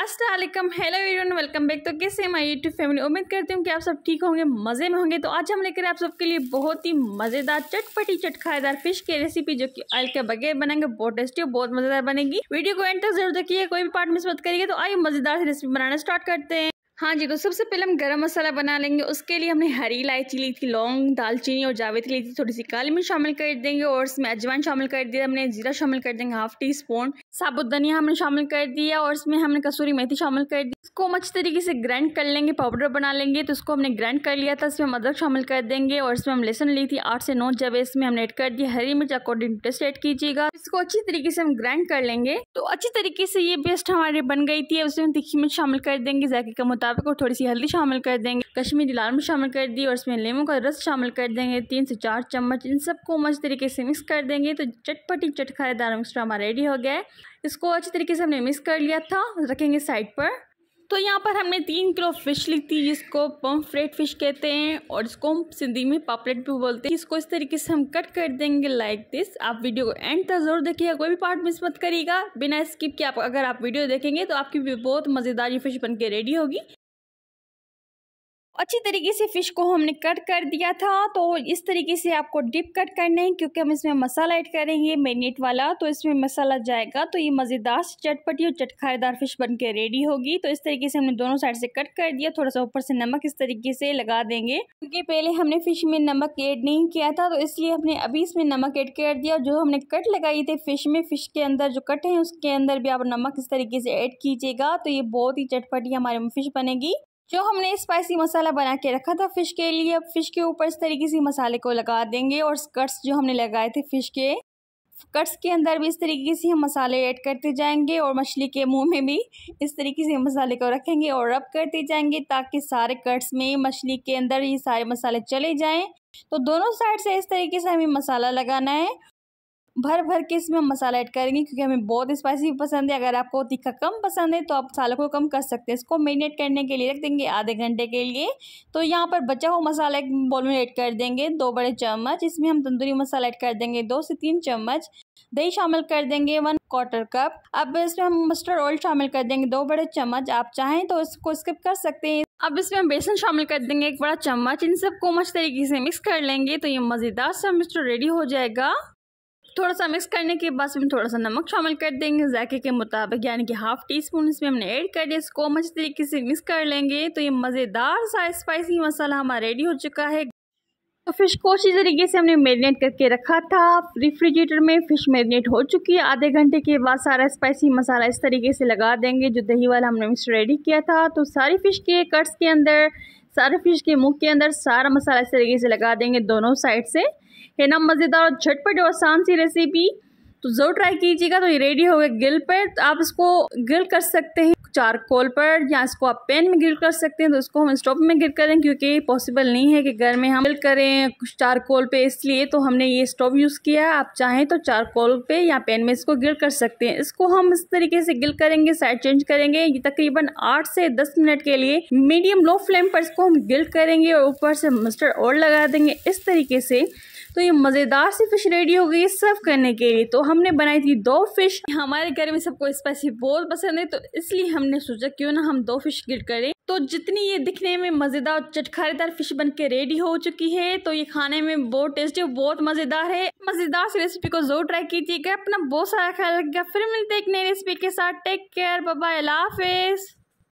Aslam hello everyone welcome back तो कैसे my YouTube family उम्मीद करती हूँ कि आप सब ठीक होंगे मज़े में होंगे तो आज हम लेकर आप सबके लिए बहुत ही मज़ेदार चटपटी चटखाएदार फिश की रेसिपी जो कि ऑयल के बगैर बनाएंगे बहुत टेस्टी बहुत मज़ेदार बनेगी वीडियो को एंड तक जरूर देखिए कोई भी पार्ट मिस मत करिए तो आइए मज़ेदार रेसिपी बनाना स्टार्ट करते हैं हाँ जी तो सबसे पहले हम गरम मसाला बना लेंगे उसके लिए हमने हरी इलायची ली थी लौंग दालचीनी और जावेत्री ली थी थोड़ी सी काली मिर्च शामिल कर देंगे और इसमें अजवाइन शामिल कर दिया हमने जीरा शामिल कर देंगे हाफ टी स्पून साबुत धनिया हमने शामिल कर दिया और इसमें हमने कसूरी मेथी शामिल कर दी इसको हम अच्छी तरीके से ग्राइंड कर लेंगे पाउडर बना लेंगे तो उसको हमने ग्राइंड कर लिया था इसमें हम अदरक शामिल कर देंगे और इसमें हम लहसन ली थी आठ से नौ जब इसमें हमने ऐड कर दिया हरी मिर्च अकॉर्डिंग टू टेस्ट ऐड कीजिएगा इसको अच्छी तरीके से हम ग्राइंड कर लेंगे तो अच्छी तरीके से ये पेस्ट हमारी बन गई थी उसमें तीखी मिर्च शामिल कर देंगे जैके का मुताबिक मोटापे को थोड़ी सी हल्दी शामिल कर देंगे कश्मीरी लाल मिर्च शामिल कर दी और इसमें लेमू का रस शामिल कर देंगे तीन से चार चम्मच इन सबको मस्त तरीके से मिक्स कर देंगे तो चटपटी चटखाएदार मिक्सर हमारा रेडी हो गया है इसको अच्छे तरीके से हमने मिक्स कर लिया था रखेंगे साइड पर तो यहाँ पर हमने तीन किलो फिश ली थी जिसको पम्फ्रेट फिश कहते हैं और इसको हम सिंधी में पापलेट भी बोलते हैं इसको इस तरीके से हम कट कर देंगे लाइक दिस आप वीडियो को एंड तक जरूर देखिएगा कोई भी पार्ट मिस मत करिएगा बिना स्किप के आप अगर आप वीडियो देखेंगे तो आपकी भी बहुत मज़ेदार ये फिश बन के रेडी होगी अच्छी तरीके से फ़िश को हमने कट कर दिया था तो इस तरीके से आपको डिप कट करना है क्योंकि हम इसमें मसाला ऐड करेंगे मैरिनेट वाला तो इसमें मसाला जाएगा तो ये मज़ेदार चटपटी और चटखाएदार फ़िश बन के रेडी होगी तो इस तरीके से हमने दोनों साइड से कट कर दिया थोड़ा सा ऊपर से नमक इस तरीके से लगा देंगे क्योंकि पहले हमने फ़िश में नमक ऐड नहीं किया था तो इसलिए हमने अभी इसमें नमक ऐड कर दिया जो हमने कट लगाई थी फ़िश में फ़िश के अंदर जो कट है उसके अंदर भी आप नमक इस तरीके से ऐड कीजिएगा तो ये बहुत ही चटपटी हमारे फ़िश बनेगी जो हमने स्पाइसी मसाला बना के रखा था फ़िश के लिए अब फ़िश के ऊपर इस तरीके से मसाले को लगा देंगे और कट्स जो हमने लगाए थे फ़िश के कट्स के अंदर भी इस तरीके से हम मसाले ऐड करते जाएंगे और मछली के मुंह में भी इस तरीके से मसाले को रखेंगे और रब करते जाएंगे ताकि सारे कट्स में मछली के अंदर ये सारे मसाले चले जाएँ तो दोनों साइड से इस तरीके से हमें मसाला लगाना है भर भर के इसमें हम मसाला ऐड करेंगे क्योंकि हमें बहुत स्पाइसी पसंद है अगर आपको तीखा कम पसंद है तो आप मसाला को कम कर सकते हैं इसको मैरिनेट करने के लिए रख देंगे आधे घंटे के लिए तो यहाँ पर बचा हुआ मसाला एक बॉल में ऐड कर देंगे दो बड़े चम्मच इसमें हम तंदूरी मसाला ऐड कर देंगे दो से तीन चम्मच दही शामिल कर देंगे वन क्वार्टर कप अब इसमें हम मस्टर्ड ऑयल शामिल कर देंगे दो बड़े चम्मच आप चाहें तो इसको स्किप कर सकते हैं अब इसमें हम बेसन शामिल कर देंगे एक बड़ा चम्मच इन सबको मस्त तरीके से मिक्स कर लेंगे तो ये मज़ेदार सा मिस्टर रेडी हो जाएगा थोड़ा सा मिक्स करने के बाद इसमें थोड़ा सा नमक शामिल कर देंगे जायके के मुताबिक यानी कि हाफ़ टी स्पून इसमें हमने ऐड कर दिया इसको हम अच्छी तरीके से मिक्स कर लेंगे तो ये मज़ेदार सा स्पाइसी मसाला हमारा रेडी हो चुका है तो फिश को अच्छी तरीके से हमने मेरीनेट करके रखा था रिफ्रिजरेटर में फ़िश मेरीनेट हो चुकी है आधे घंटे के बाद सारा स्पाइसी मसाला इस तरीके से लगा देंगे जो दही वाला हमने मिक्स रेडी किया था तो सारी फ़िश के कट्स के अंदर सारे फिश के मुंह के अंदर सारा मसाला इस तरीके से लगा देंगे दोनों साइड से है ना मज़ेदार और झटपट और आसान सी रेसिपी तो ज़रूर ट्राई कीजिएगा तो ये रेडी हो गया गिल पर तो आप इसको गिल कर सकते हैं चारकोल पर या इसको आप पेन में ग्रिल कर सकते हैं तो इसको हम स्टोव में ग्रिल करें क्योंकि पॉसिबल नहीं है कि घर में हम ग्रिल करें कुछ चारकोल पे इसलिए तो हमने ये स्टोव यूज़ किया आप चाहें तो चारकोल पे या पेन में इसको ग्रिल कर सकते हैं इसको हम इस तरीके से ग्रिल करेंगे साइड चेंज करेंगे तकरीबन आठ से दस मिनट के लिए मीडियम लो फ्लेम पर इसको हम ग्रिल करेंगे और ऊपर से मस्टर्ड ऑयल लगा देंगे इस तरीके से तो ये मज़ेदार सी फिश रेडी हो गई सर्व करने के लिए तो हमने बनाई थी दो फिश हमारे घर में सबको स्पाइसी बहुत पसंद है तो इसलिए हमने सोचा क्यों ना हम दो फिश गिर करें तो जितनी ये दिखने में मज़ेदार और चटखारेदार फिश बन के रेडी हो चुकी है तो ये खाने में बहुत टेस्टी बहुत मज़ेदार है मज़ेदार सी रेसिपी को जरूर ट्राई कीजिएगा अपना बहुत सारा ख्याल रखिएगा फिर मिलते हैं एक नई रेसिपी के साथ टेक केयर बाय हाफिज़